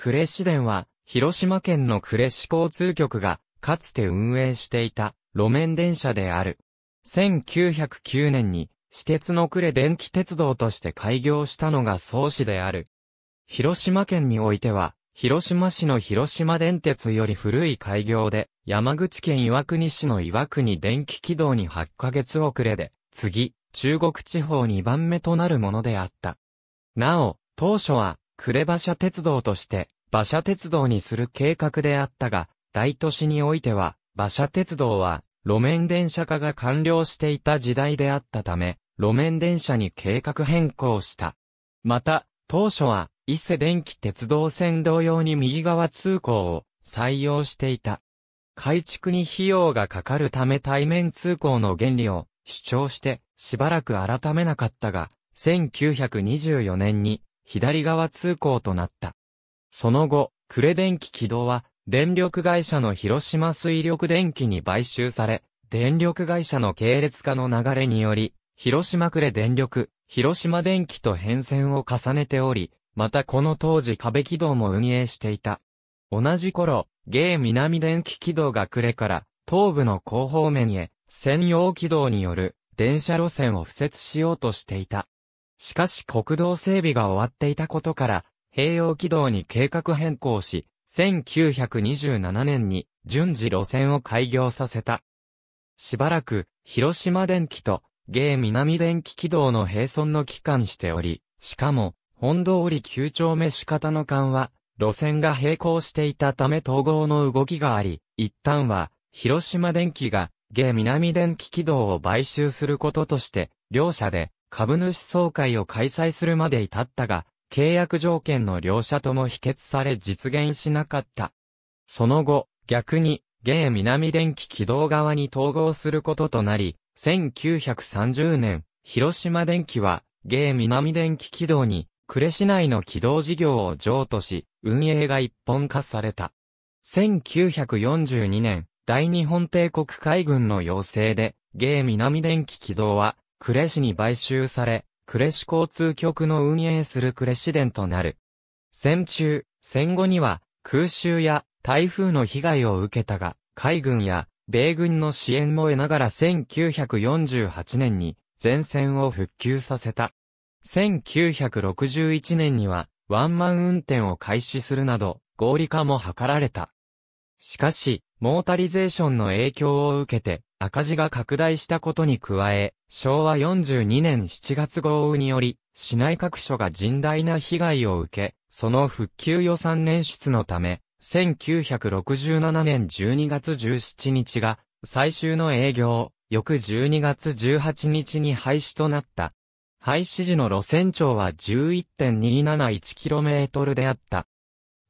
呉市電は、広島県の呉市交通局が、かつて運営していた、路面電車である。1909年に、私鉄の呉電気鉄道として開業したのが創始である。広島県においては、広島市の広島電鉄より古い開業で、山口県岩国市の岩国電気軌道に8ヶ月遅れで、次、中国地方2番目となるものであった。なお、当初は、呉馬車鉄道として、馬車鉄道にする計画であったが、大都市においては、馬車鉄道は、路面電車化が完了していた時代であったため、路面電車に計画変更した。また、当初は、伊勢電気鉄道線同様に右側通行を採用していた。改築に費用がかかるため対面通行の原理を主張してしばらく改めなかったが、1924年に左側通行となった。その後、呉電気軌道は、電力会社の広島水力電気に買収され、電力会社の系列化の流れにより、広島呉電力、広島電気と変遷を重ねており、またこの当時壁軌道も運営していた。同じ頃、芸南電気軌道が呉から東部の後方面へ専用軌道による電車路線を敷設しようとしていた。しかし国道整備が終わっていたことから、併用軌道に計画変更し、1927年に順次路線を開業させた。しばらく、広島電機と、芸南電機軌道の並存の期間しており、しかも、本通り9丁目仕方の間は、路線が並行していたため統合の動きがあり、一旦は、広島電機が、芸南電機軌道を買収することとして、両社で、株主総会を開催するまで至ったが、契約条件の両者とも否決され実現しなかった。その後、逆に、現南電気軌道側に統合することとなり、1930年、広島電気は、現南電気軌道に、呉市内の軌道事業を譲渡し、運営が一本化された。1942年、大日本帝国海軍の要請で、芸南電気軌道は、呉市に買収され、呉市交通局の運営する呉市電となる。戦中、戦後には空襲や台風の被害を受けたが、海軍や米軍の支援も得ながら1948年に前線を復旧させた。1961年にはワンマン運転を開始するなど合理化も図られた。しかし、モータリゼーションの影響を受けて赤字が拡大したことに加え、昭和42年7月豪雨により、市内各所が甚大な被害を受け、その復旧予算年出のため、1967年12月17日が最終の営業、翌12月18日に廃止となった。廃止時の路線長は 11.271km であった。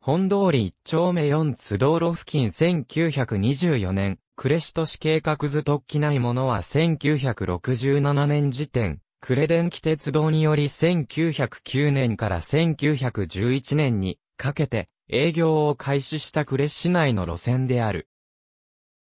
本通り1丁目4津道路付近1924年呉市都市計画図特記ないものは1967年時点、呉電気鉄道により1909年から1911年にかけて営業を開始した呉市内の路線である。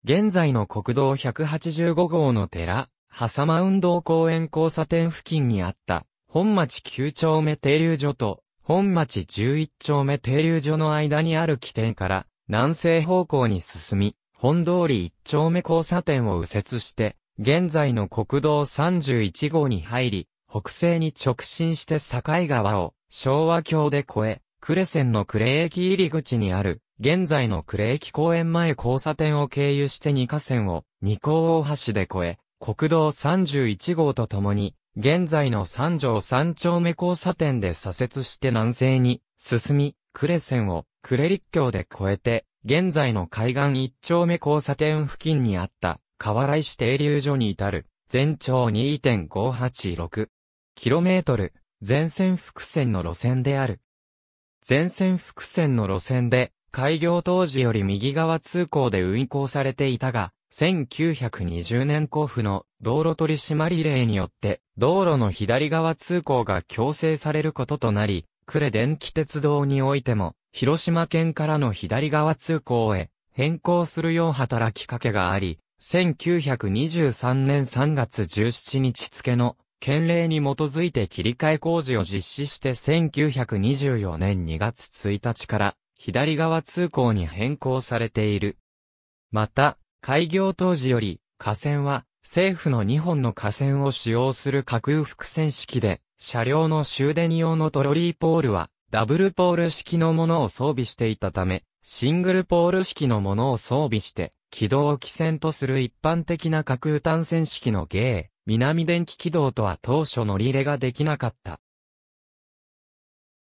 現在の国道185号の寺、狭間運動公園交差点付近にあった、本町9丁目停留所と、本町11丁目停留所の間にある起点から、南西方向に進み、本通り一丁目交差点を右折して、現在の国道31号に入り、北西に直進して境川を昭和橋で越え、呉線の呉駅入り口にある、現在の呉駅公園前交差点を経由して二河川を二高大橋で越え、国道31号とともに、現在の三条三丁目交差点で左折して南西に進み、呉線を呉立橋で越えて、現在の海岸一丁目交差点付近にあった、河原石停留所に至る、全長 2.586km、全線複線の路線である。全線複線の路線で、開業当時より右側通行で運行されていたが、1920年交付の道路取締令によって道路の左側通行が強制されることとなり、呉電気鉄道においても、広島県からの左側通行へ変更するよう働きかけがあり、1923年3月17日付の県令に基づいて切り替え工事を実施して1924年2月1日から左側通行に変更されている。また、開業当時より、河川は政府の2本の河川を使用する架空複線式で、車両の終電用のトロリーポールは、ダブルポール式のものを装備していたため、シングルポール式のものを装備して、軌道を起線とする一般的な架空単線式のゲー、南電気軌道とは当初乗り入れができなかった。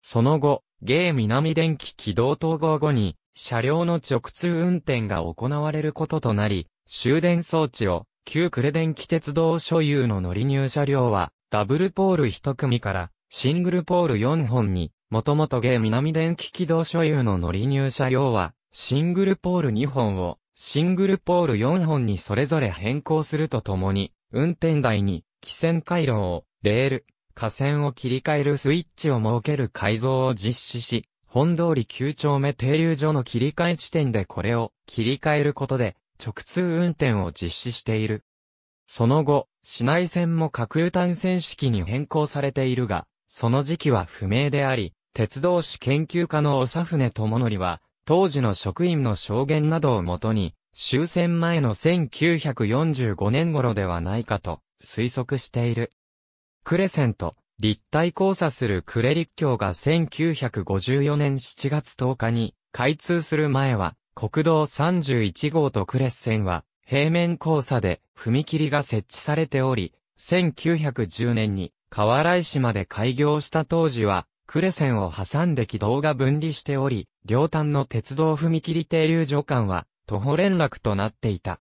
その後、ゲー南電気軌道統合後に、車両の直通運転が行われることとなり、終電装置を、旧クレ電気鉄道所有の乗り入車両は、ダブルポール1組からシングルポール4本に、もともとゲー南電気軌道所有の乗り入車両は、シングルポール2本を、シングルポール4本にそれぞれ変更するとともに、運転台に、汽船回路を、レール、架線を切り替えるスイッチを設ける改造を実施し、本通り9丁目停留所の切り替え地点でこれを切り替えることで直通運転を実施している。その後、市内線も核油炭線式に変更されているが、その時期は不明であり、鉄道史研究家の長船智則は、当時の職員の証言などをもとに、終戦前の1945年頃ではないかと推測している。クレセント、立体交差するクレ立橋が1954年7月10日に開通する前は、国道31号とクレッセンは平面交差で踏切が設置されており、1910年に河原石まで開業した当時は、クレセンを挟んで軌道が分離しており、両端の鉄道踏切停留所間は徒歩連絡となっていた。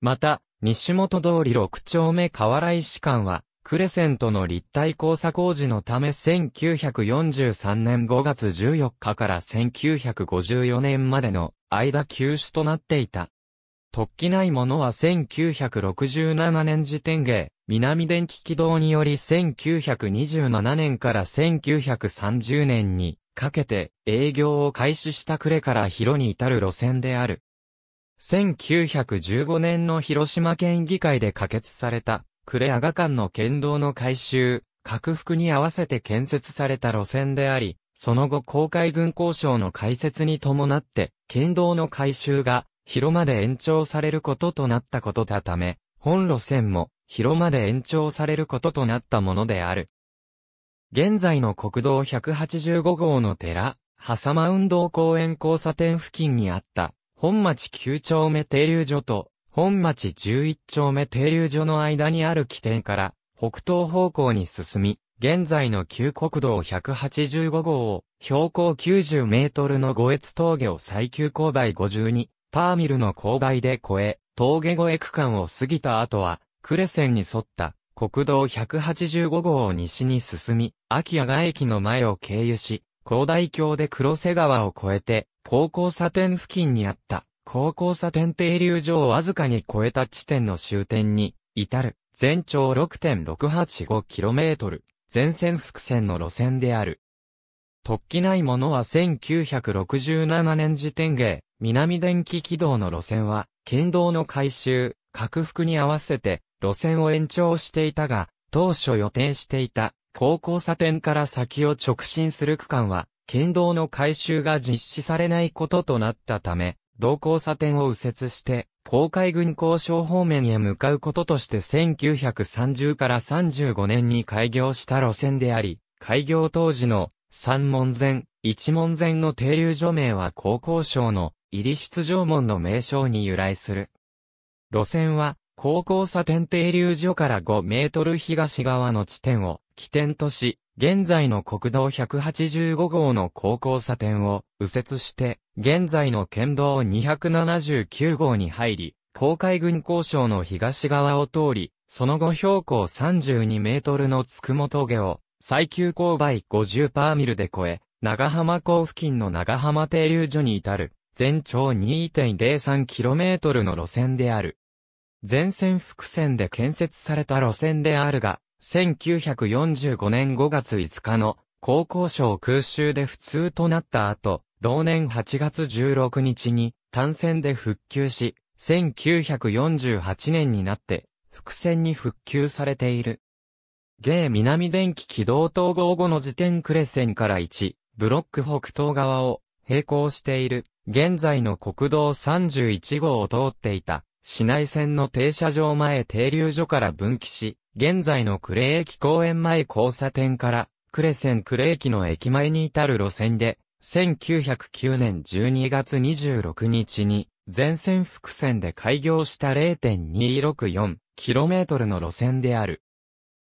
また、西本通り6丁目河原石間は、クレセンとの立体交差工事のため1943年5月14日から1954年までの間休止となっていた。突起ないものは1967年時点芸、南電気軌道により1927年から1930年にかけて営業を開始した呉から広に至る路線である。1915年の広島県議会で可決された、呉阿賀間の県道の改修、拡幅に合わせて建設された路線であり、その後公海軍交渉の開設に伴って、県道の改修が広間で延長されることとなったことだため、本路線も広間で延長されることとなったものである。現在の国道185号の寺、狭間運動公園交差点付近にあった、本町9丁目停留所と、本町11丁目停留所の間にある起点から、北東方向に進み、現在の旧国道185号を、標高90メートルの五越峠を最急勾配52パーミルの勾配で越え、峠越え区間を過ぎた後は、クレセンに沿った国道185号を西に進み、秋谷川駅の前を経由し、高台橋で黒瀬川を越えて、高校差点付近にあった、高校差点停留所をわずかに越えた地点の終点に、至る、全長 6.685km、全線複線の路線である。突起ないものは1967年時点芸、南電気軌道の路線は、県道の改修、拡幅に合わせて、路線を延長していたが、当初予定していた、高校差点から先を直進する区間は、県道の改修が実施されないこととなったため、同交差点を右折して、東海軍交渉方面へ向かうこととして1930から35年に開業した路線であり、開業当時の三門前、一門前の停留所名は高校省の入り出場門の名称に由来する。路線は、高校差点停留所から5メートル東側の地点を起点とし、現在の国道185号の高校差点を右折して、現在の県道279号に入り、公海軍交渉の東側を通り、その後標高32メートルのつくも峠を最急勾配50パーミルで越え、長浜港付近の長浜停留所に至る。全長 2.03km の路線である。全線複線で建設された路線であるが、1945年5月5日の高校省空襲で不通となった後、同年8月16日に単線で復旧し、1948年になって複線に復旧されている。芸南電気軌道統合後の時点クレ線から1、ブロック北東側を並行している。現在の国道31号を通っていた、市内線の停車場前停留所から分岐し、現在の呉駅公園前交差点から、呉線呉駅の駅前に至る路線で、1909年12月26日に、全線複線で開業した 0.264km の路線である。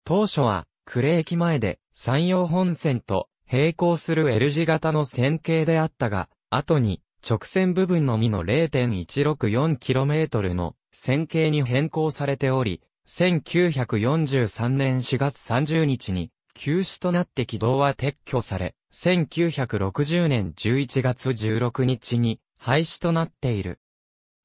当初は、呉駅前で山陽本線と並行する L 字型の線形であったが、後に直線部分のみの 0.164km の線形に変更されており、1943年4月30日に休止となって軌道は撤去され、1960年11月16日に廃止となっている。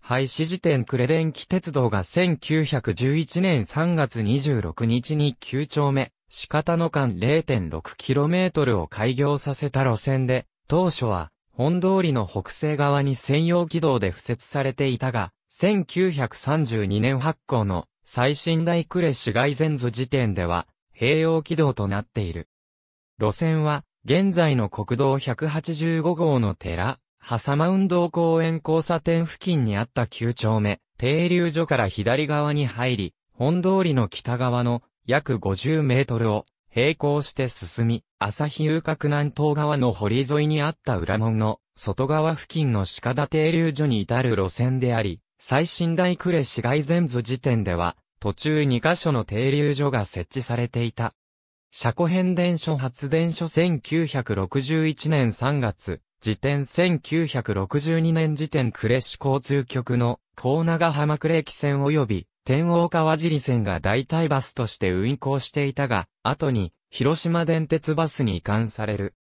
廃止時点クレデンキ鉄道が1911年3月26日に9丁目、仕方の間 0.6km を開業させた路線で、当初は本通りの北西側に専用軌道で付設されていたが、1932年発行の最新大クレ市街前図時点では、併用軌道となっている。路線は、現在の国道185号の寺、挟ま運動公園交差点付近にあった9丁目、停留所から左側に入り、本通りの北側の約50メートルを並行して進み、朝日遊郭南東側の堀沿いにあった裏門の外側付近の鹿田停留所に至る路線であり、最新大呉市外前図時点では、途中2カ所の停留所が設置されていた。車庫変電所発電所1961年3月、時点1962年時点呉市交通局の高長浜呉駅線及び天王川尻線が代替バスとして運行していたが、後に広島電鉄バスに移管される。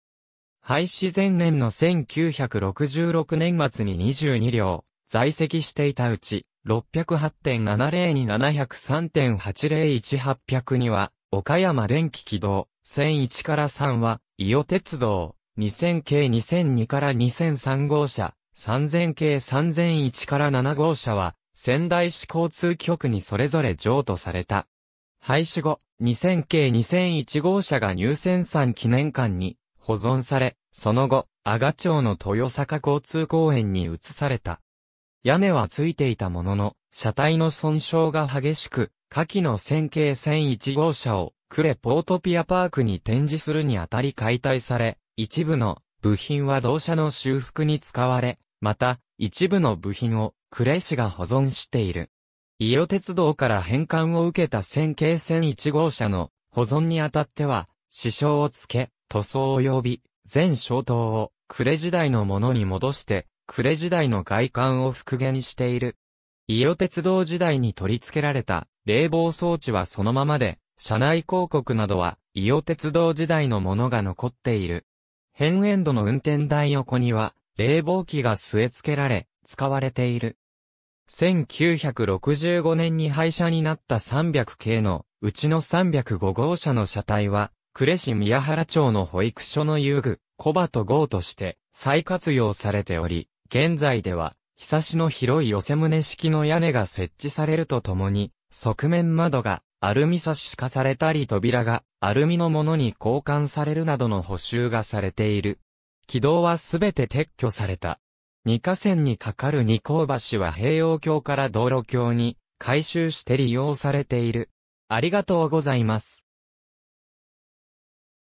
廃止前年の1966年末に22両、在籍していたうち、608.70に703.801800には、岡山電気軌道、1001から3は、伊予鉄道、2000系2002から2003号車、3000系3001から7号車は、仙台市交通局にそれぞれ譲渡された。廃止後、2000系2001号車が入選産記念館に保存され、その後、阿賀町の豊坂交通公園に移された。屋根はついていたものの、車体の損傷が激しく、下記の1000系1001号車をクレポートピアパークに展示するにあたり解体され、一部の部品は同社の修復に使われ、また、一部の部品をクレ氏が保存している。伊予鉄道から返還を受けた線形線1号車の保存にあたっては、支障をつけ、塗装及び、全消灯を、呉時代のものに戻して、呉時代の外観を復元している。伊予鉄道時代に取り付けられた冷房装置はそのままで、車内広告などは伊予鉄道時代のものが残っている。変エンドの運転台横には冷房機が据え付けられ、使われている。1965年に廃車になった300系のうちの305号車の車体は、呉市宮原町の保育所の遊具、小と号として再活用されており、現在では、日差しの広い寄せ棟式の屋根が設置されるとともに、側面窓がアルミ差し化されたり扉がアルミのものに交換されるなどの補修がされている。軌道はすべて撤去された。二河川に架かる二甲橋は平洋橋から道路橋に改修して利用されている。ありがとうございます。